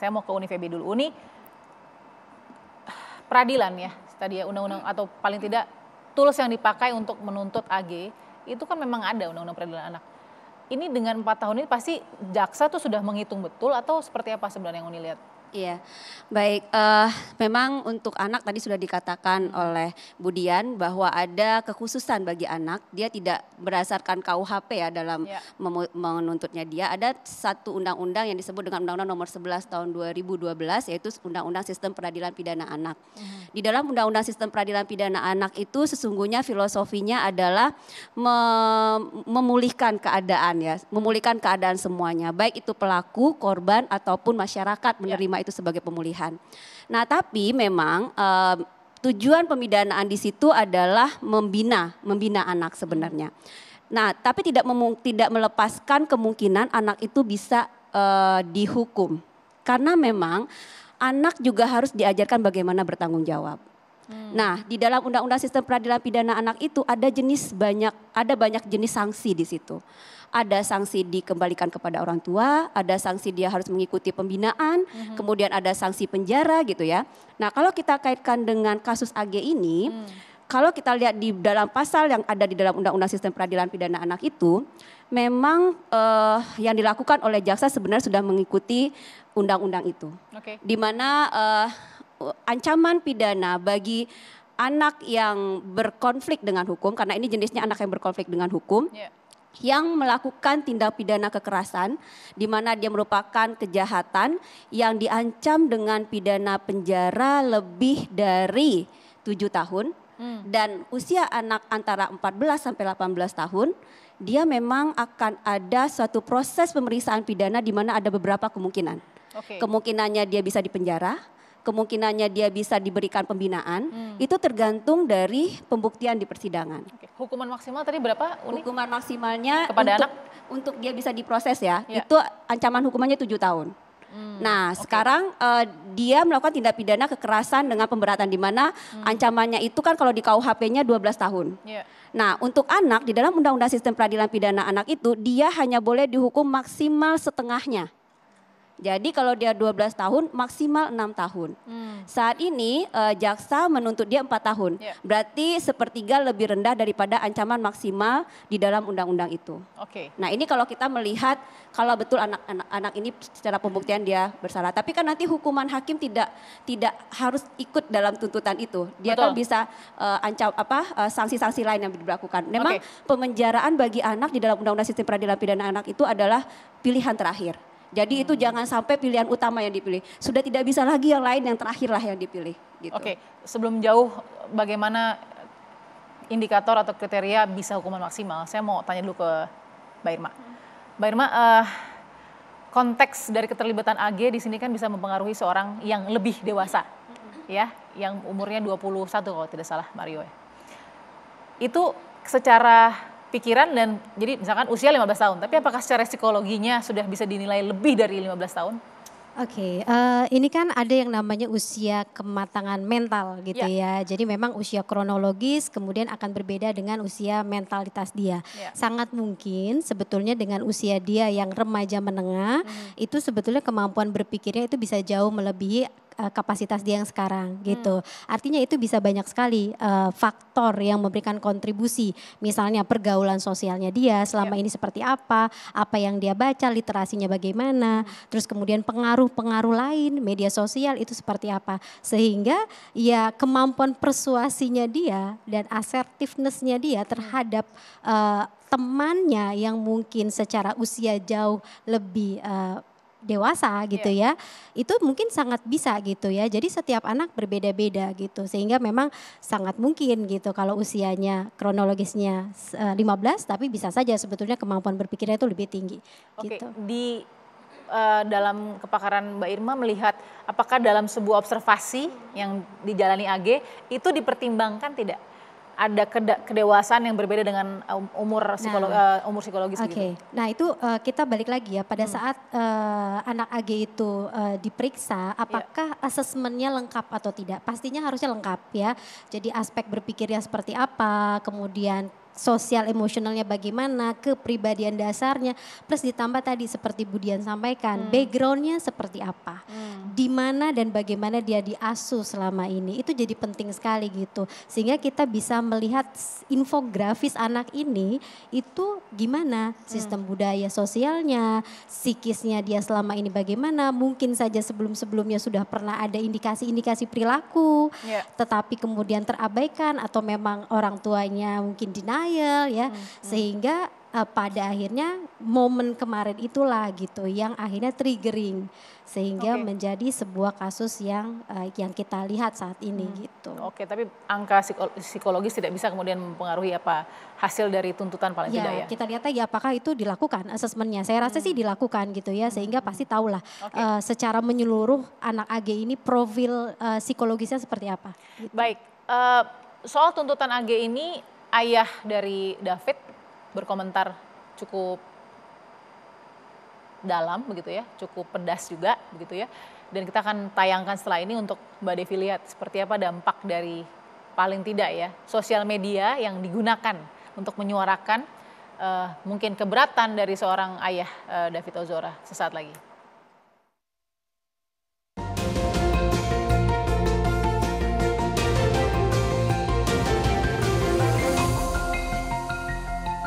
Saya mau ke Uni Febi dulu. Uni peradilan ya tadi ya undang-undang atau paling tidak tools yang dipakai untuk menuntut AG itu kan memang ada undang-undang peradilan anak. Ini dengan empat tahun ini pasti jaksa tuh sudah menghitung betul atau seperti apa sebenarnya yang Uni lihat? Iya, baik. Uh, memang untuk anak tadi sudah dikatakan oleh Budian bahwa ada kekhususan bagi anak. Dia tidak berdasarkan KUHP ya dalam ya. menuntutnya dia. Ada satu undang-undang yang disebut dengan Undang-Undang Nomor 11 Tahun 2012 yaitu Undang-Undang Sistem Peradilan Pidana Anak. Mhm. Di dalam Undang-Undang Sistem Peradilan Pidana Anak itu sesungguhnya filosofinya adalah mem memulihkan keadaan ya, memulihkan keadaan semuanya, baik itu pelaku, korban ataupun masyarakat menerima ya itu sebagai pemulihan. Nah, tapi memang uh, tujuan pemidanaan di situ adalah membina, membina anak sebenarnya. Nah, tapi tidak tidak melepaskan kemungkinan anak itu bisa uh, dihukum. Karena memang anak juga harus diajarkan bagaimana bertanggung jawab Hmm. Nah, di dalam undang-undang sistem peradilan pidana anak itu ada jenis banyak ada banyak jenis sanksi di situ. Ada sanksi dikembalikan kepada orang tua, ada sanksi dia harus mengikuti pembinaan, hmm. kemudian ada sanksi penjara gitu ya. Nah, kalau kita kaitkan dengan kasus AG ini, hmm kalau kita lihat di dalam pasal yang ada di dalam Undang-Undang Sistem Peradilan Pidana Anak itu, memang uh, yang dilakukan oleh jaksa sebenarnya sudah mengikuti undang-undang itu. Okay. Di mana uh, ancaman pidana bagi anak yang berkonflik dengan hukum karena ini jenisnya anak yang berkonflik dengan hukum. Yeah yang melakukan tindak pidana kekerasan di mana dia merupakan kejahatan yang diancam dengan pidana penjara lebih dari tujuh tahun hmm. dan usia anak antara 14 sampai 18 tahun dia memang akan ada suatu proses pemeriksaan pidana di mana ada beberapa kemungkinan. Okay. Kemungkinannya dia bisa dipenjara, kemungkinannya dia bisa diberikan pembinaan, hmm. itu tergantung dari pembuktian di persidangan. Oke. Hukuman maksimal tadi berapa? Unik? Hukuman maksimalnya kepada untuk, anak untuk dia bisa diproses ya, ya. itu ancaman hukumannya tujuh tahun. Hmm, nah, okay. sekarang uh, dia melakukan tindak pidana kekerasan dengan pemberatan di mana hmm. ancamannya itu kan kalau di KUHP-nya 12 tahun. Yeah. Nah, untuk anak di dalam Undang-Undang Sistem Peradilan Pidana Anak itu dia hanya boleh dihukum maksimal setengahnya. Jadi kalau dia 12 tahun maksimal 6 tahun. Hmm. Saat ini uh, jaksa menuntut dia 4 tahun. Yeah. Berarti sepertiga lebih rendah daripada ancaman maksimal di dalam undang-undang itu. Oke. Okay. Nah, ini kalau kita melihat kalau betul anak-anak ini secara pembuktian dia bersalah, tapi kan nanti hukuman hakim tidak tidak harus ikut dalam tuntutan itu. Dia kan betul. kan bisa uh, ancam apa uh, sanksi-sanksi lain yang diberlakukan. Memang okay. pemenjaraan bagi anak di dalam undang-undang sistem peradilan pidana anak itu adalah pilihan terakhir. Jadi itu jangan sampai pilihan utama yang dipilih. Sudah tidak bisa lagi yang lain yang terakhir lah yang dipilih. Gitu. Oke, sebelum jauh bagaimana indikator atau kriteria bisa hukuman maksimal? Saya mau tanya dulu ke Mbak Irma. Mbak Irma, uh, konteks dari keterlibatan AG di sini kan bisa mempengaruhi seorang yang lebih dewasa. Ya, yang umurnya 21 kalau tidak salah Mario ya. Itu secara pikiran dan jadi misalkan usia 15 tahun, tapi apakah secara psikologinya sudah bisa dinilai lebih dari 15 tahun? Oke, okay, uh, eh, ini kan ada yang namanya usia kematangan mental gitu yeah. ya. Jadi memang usia kronologis kemudian akan berbeda dengan usia mentalitas dia. Yeah. Sangat mungkin sebetulnya dengan usia dia yang remaja menengah mm. itu sebetulnya kemampuan berpikirnya itu bisa jauh melebihi Eh, kapasitas dia yang sekarang hmm. gitu. Hmm. Artinya itu bisa banyak sekali uh, faktor yang memberikan kontribusi. Misalnya pergaulan sosialnya dia selama yep. Iya. ini seperti apa, apa yang dia baca, literasinya bagaimana, hmm. terus kemudian pengaruh-pengaruh lain, media sosial itu seperti apa. Sehingga ya kemampuan persuasinya dia dan assertivenessnya dia hmm. terhadap uh, temannya yang mungkin secara usia jauh lebih uh, dewasa gitu yeah. ya itu mungkin sangat bisa gitu ya jadi setiap anak berbeda-beda gitu sehingga memang sangat mungkin gitu kalau usianya kronologisnya 15 eh, tapi bisa saja sebetulnya kemampuan berpikirnya itu lebih tinggi okay. gitu di uh, dalam kepakaran Mbak Irma melihat apakah dalam sebuah observasi yang dijalani AG itu dipertimbangkan tidak ada kedewasaan yang berbeda dengan um, umur psikologi nah, uh, umur psikologis Okay. Gitu. Nah, itu uh, kita balik lagi ya pada hmm. saat uh, anak AG itu uh, diperiksa apakah yeah. asesmennya lengkap atau tidak? Pastinya harusnya lengkap ya. Jadi aspek berpikirnya seperti apa, kemudian sosial emosionalnya bagaimana, kepribadian dasarnya, plus ditambah tadi seperti Budian sampaikan, hmm. backgroundnya seperti apa, hmm. di mana dan bagaimana dia diasuh selama ini, itu jadi penting sekali gitu, sehingga kita bisa melihat infografis anak ini itu gimana hmm. sistem hmm. budaya sosialnya, psikisnya dia selama ini bagaimana, mungkin saja sebelum-sebelumnya sudah pernah ada indikasi-indikasi perilaku, yeah. tetapi kemudian terabaikan atau memang orang tuanya mungkin dinaik trial ya hmm. hmm. sehingga uh, pada akhirnya momen kemarin itulah gitu yang akhirnya triggering sehingga okay. menjadi sebuah kasus yang uh, yang kita lihat saat ini hmm. gitu. Oke, okay, tapi angka psikologis tidak bisa kemudian mempengaruhi apa hasil dari tuntutan paling ya, tidak ya. kita lihat ya apakah itu dilakukan asesmennya. Saya rasa hmm. sih dilakukan gitu ya sehingga hmm. hmm pasti hmm. tahulah okay. uh, eh, secara menyeluruh anak AG ini profil uh, psikologisnya seperti apa. Gitu. Baik. Uh, soal tuntutan AG ini ayah dari David berkomentar cukup dalam begitu ya, cukup pedas juga begitu ya. Dan kita akan tayangkan setelah ini untuk Mbak Devi lihat seperti apa dampak dari paling tidak ya sosial media yang digunakan untuk menyuarakan uh, mungkin keberatan dari seorang ayah uh, David Ozora sesaat lagi.